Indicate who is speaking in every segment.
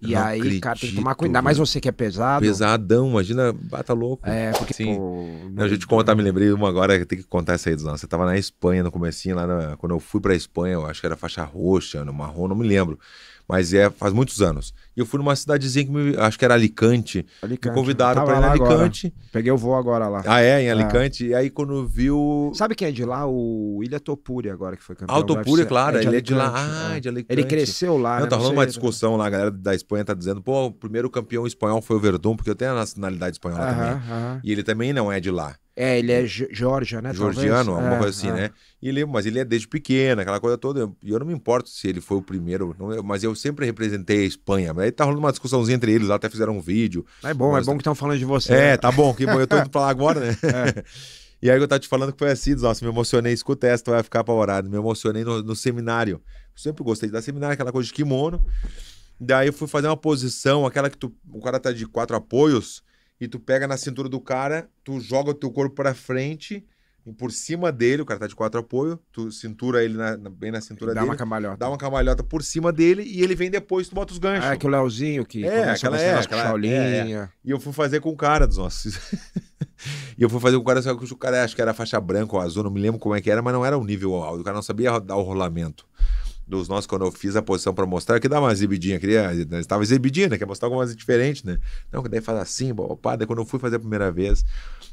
Speaker 1: E não aí, acredito, cara, tem que tomar cuidado. Ainda mais você que é pesado. Pesadão, imagina, bata louco. É, porque. Sim. Pô, não, contar, me lembrei de uma agora, tem que contar essa aí, Você tava na Espanha no comecinho, lá na, quando eu fui pra Espanha, eu acho que era faixa roxa, no marrom, não me lembro. Mas é faz muitos anos. E eu fui numa cidadezinha que me, acho que era Alicante. Alicante. Me convidaram para ir em Alicante. Agora. Peguei o voo agora lá. Ah, é? Em é. Alicante. É. E aí quando viu. Sabe quem é de lá? O Ilha
Speaker 2: Topuri agora, que foi campeão. Ah, o Topuri, claro. É ele é de lá. Ah, é. de Alicante. Ele cresceu lá. Não, né? tá rolando uma
Speaker 1: discussão lá, a galera da Espanha tá dizendo, pô, o primeiro campeão espanhol foi o Verdun, porque eu tenho a nacionalidade espanhola também. E ele também não é de lá.
Speaker 2: É, ele é Georgia, né? Georgiano, talvez? alguma é, coisa assim, é. né?
Speaker 1: E ele, mas ele é desde pequeno, aquela coisa toda. E eu não me importo se ele foi o primeiro, não, é, mas eu sempre representei a Espanha. Aí tá rolando uma discussãozinha entre eles, lá até fizeram um vídeo. É bom, mas... é bom é que
Speaker 2: estão falando de você. É, né? tá bom, que bom, eu tô indo pra lá agora, né? É.
Speaker 1: E aí eu tava te falando que foi assim, nossa, me emocionei, escuta essa, tu vai ficar apavorado. Me emocionei no, no seminário. Eu sempre gostei de dar seminário, aquela coisa de kimono. Daí eu fui fazer uma posição, aquela que tu, o cara tá de quatro apoios, e tu pega na cintura do cara, tu joga o teu corpo para frente, por cima dele, o cara tá de quatro apoio, tu cintura ele na, na, bem na cintura dá dele. Dá uma camalhota. Dá uma camalhota por cima dele e ele vem depois, tu bota os ah, ganchos. Ah, é que o Leozinho que é, é aquela, é, aquela é, é, E eu fui fazer com o cara dos nossos. e eu fui fazer com o cara, só que o cara acho que era faixa branca ou azul, não me lembro como é que era, mas não era o nível alto. O cara não sabia dar o rolamento dos nossos, quando eu fiz a posição para mostrar, que dá uma exibidinha, queria, estava né, exibidinha, né? Quer mostrar alguma coisa diferente, né? Não, que daí faz assim, opa, daí quando eu fui fazer a primeira vez,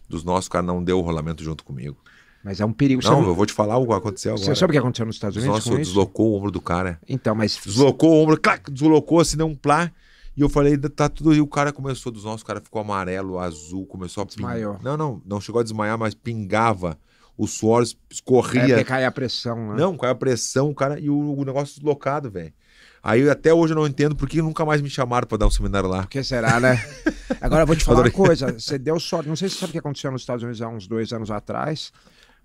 Speaker 1: dos nossos, o cara não deu o rolamento junto comigo. Mas é um perigo. Não, sabe? eu vou te falar o que aconteceu agora. Você sabe o que aconteceu nos Estados Unidos? Nossa, deslocou isso? o ombro do cara. Então, mas. Deslocou o ombro, clac, deslocou, assim, deu um plá. E eu falei, tá tudo. E o cara começou dos nossos, o cara ficou amarelo, azul, começou a pingar. Não, não, não chegou a desmaiar, mas pingava o suor escorria. É cai a pressão, né? Não, cai a pressão, cara, e o, o negócio deslocado, velho. Aí até hoje eu não entendo por que nunca mais me chamaram para dar um seminário lá. Porque será, né? Agora eu vou te falar uma coisa. Você deu sorte.
Speaker 2: Não sei se você sabe o que aconteceu nos Estados Unidos há uns dois anos atrás.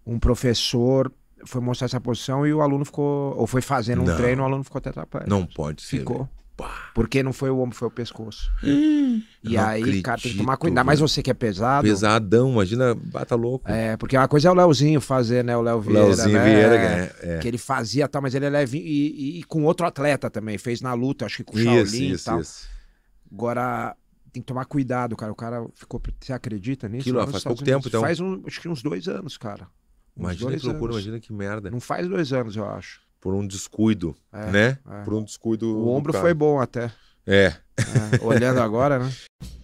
Speaker 2: Um professor foi mostrar essa posição e o aluno ficou. Ou foi fazendo um não. treino, o aluno ficou até atrapalhado. Não pode ser. Ficou. Porque não foi o ombro, foi o pescoço. É. Hum, e aí, acredito, cara, tem que tomar cuidado. Ainda mais você que é pesado.
Speaker 1: Pesadão, imagina, bata louco.
Speaker 2: É, porque uma coisa é o Leozinho fazer, né? O Léo Vieira. Leozinho né? Vieira, é, é. Que ele fazia tal, mas ele é leve. E, e, e, com outro atleta também. Fez na luta, acho que com o Shaolin isso, isso, e tal. Isso. Agora, tem que tomar cuidado, cara. O cara ficou. Você acredita nisso? Aquilo, faz pouco tempo, então. Faz um, acho que uns dois anos, cara. imagina que loucura, anos.
Speaker 1: imagina que merda.
Speaker 2: Não faz dois anos, eu acho
Speaker 1: por um descuido, é, né? É. Por um descuido. O ombro foi bom até. É. é. Olhando agora, né?